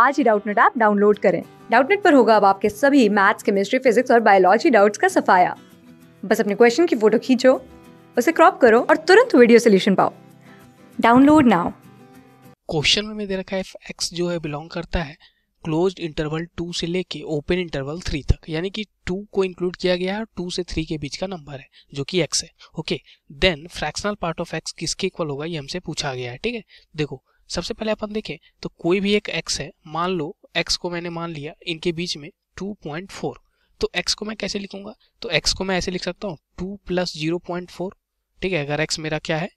आज ही Doubtnut app download करें डाउटनेट पर होगा अब आपके सभी मैथ्स केमिस्ट्री फिजिक्स और बायोलॉजी डाउट्स का सफाया बस अपने क्वेश्चन की फोटो खींचो उसे क्रॉप करो और तुरंत वीडियो सोल्यूशन पाओ डाउनलोड नाउ क्वेश्चन में दे रखा है एक्स जो है बिलोंग करता है क्लोज इंटरवल टू से लेके ओपन इंटरवल थ्री तक यानी कि टू को इंक्लूड किया गया है और टू से थ्री के बीच का नंबर है जो कि एक्स है okay then fractional part of x किसके इक्वल होगा ये हमसे पूछा गया है ठीक है देखो सबसे पहले अपन देखें तो कोई भी एक एक्स है मान लो एक्स को मैंने मान लिया इनके बीच में 2.4 तो एक्स को मैं कैसे लिखूंगा तो एक्स को मैं ऐसे लिख सकता हूँ two plus zero point four ठीक है अगर एक्स मेरा क्या है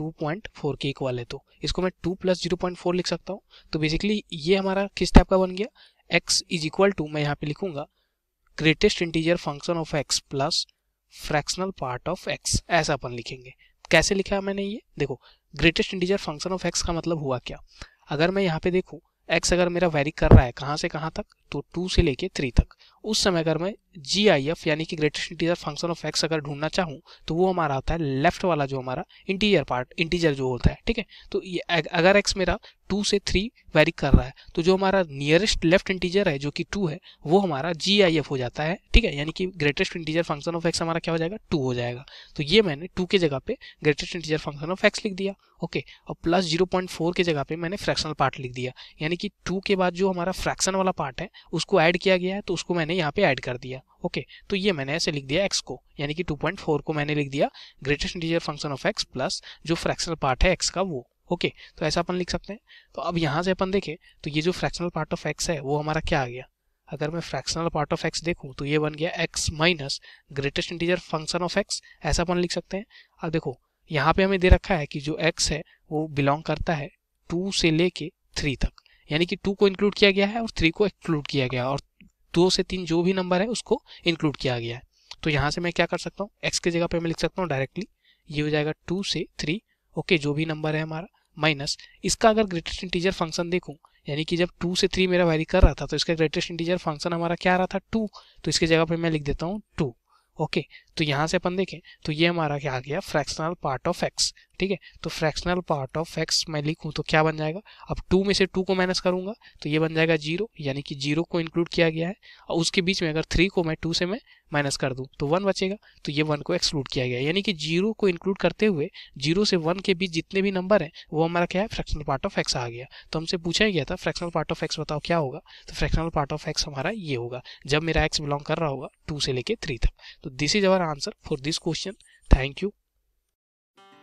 2.4 के इक्वल है तो इसको मैं 2 प्लस जीरो लिख सकता हूँ तो बेसिकली ये हमारा किस टाइप का बन गया x इज इक्वल टू मैं यहाँ पे लिखूंगा greatest integer function of x plus fractional part of x ऐसा अपन लिखेंगे कैसे लिखा मैंने ये देखो greatest integer function of x का मतलब हुआ क्या अगर मैं यहाँ पे देखूँ एक्स अगर मेरा वेरी कर रहा है कहाँ से कहाँ तक तो टू से लेके थ्री तक उस समय अगर मैं जी आई एफ यानी कि greatest integer function of x अगर ढूंढना चाहूँ तो वो हमारा आता है लेफ्ट वाला जो हमारा इंटीजर पार्ट इंटीजर जो होता है ठीक है तो ये अगर एक्स मेरा टू से थ्री वेरी कर रहा है तो जो हमारा नियरेस्ट लेफ्ट इंटीजर है जो कि टू है वो हमारा जी आई एफ हो जाता है ठीक है यानी कि greatest integer function of x हमारा क्या हो जाएगा टू हो जाएगा तो ये मैंने टू के जगह पे greatest integer function of x लिख दिया ओके और प्लस जीरो पॉइंट फोर के जगह पे मैंने फ्रैक्शनल पार्ट लिख दिया यानी कि टू के बाद जो हमारा फ्रैक्शन वाला पार्ट है उसको ऐड किया गया है तो उसको मैंने यहाँ पे ऐड कर दिया ओके तो ये मैंने ऐसे लिख दिया एक्स को यानी कि 2.4 को मैंने लिख दिया greatest integer function of x plus जो फ्रैक्शनल पार्ट है एक्स का वो ओके तो ऐसा अपन लिख सकते हैं तो अब यहाँ से अपन देखें तो ये जो फ्रैक्शनल पार्ट ऑफ एक्स है वो हमारा क्या आ गया अगर मैं फ्रैक्शनल पार्ट ऑफ एक्स देखूँ तो ये बन गया x minus greatest integer function of x ऐसा अपन लिख सकते हैं अब देखो यहाँ पे हमें दे रखा है कि जो x है वो बिलोंग करता है टू से लेके थ्री तक यानी कि टू को इंक्लूड किया गया है और थ्री को एक्सक्लूड किया गया और दो से तीन जो भी नंबर है उसको इंक्लूड किया गया है तो यहाँ से मैं क्या कर सकता हूँ एक्स की जगह पर मैं लिख सकता हूँ डायरेक्टली ये हो जाएगा टू से थ्री ओके जो भी नंबर है हमारा माइनस इसका अगर ग्रेटेस्ट इंटीजर फंक्शन देखूँ यानी कि जब टू से थ्री मेरा वैरी कर रहा था तो इसका ग्रेटेस्ट इंटीजर फंक्शन हमारा क्या रहा था टू तो इसकी जगह पर मैं लिख देता हूँ टू ओके तो यहाँ से अपन देखें तो ये हमारा क्या आ गया फ्रैक्शनल पार्ट ऑफ एक्स ठीक है तो फ्रैक्शनल पार्ट ऑफ एक्स मैं लिखूँ तो क्या बन जाएगा अब टू में से टू को माइनस करूँगा तो ये बन जाएगा जीरो यानी कि जीरो को इंक्लूड किया गया है और उसके बीच में अगर थ्री को मैं टू से मैं माइनस कर दूँ तो वन बचेगा तो ये वन को एक्सक्लूड किया गया यानी कि जीरो को इंक्लूड करते हुए जीरो से वन के बीच जितने भी नंबर हैं वो हमारा क्या है फ्रैक्शनल पार्ट ऑफ एक्स आ गया तो हमसे पूछा गया था फ्रैक्शनल पार्ट ऑफ एक्स बताओ क्या होगा तो फ्रैक्शनल पार्ट ऑफ एक्स हमारा ये होगा जब मेरा एक्स बिलोंग कर रहा होगा टू से लेकर थ्री तक तो this is our answer for this question thank you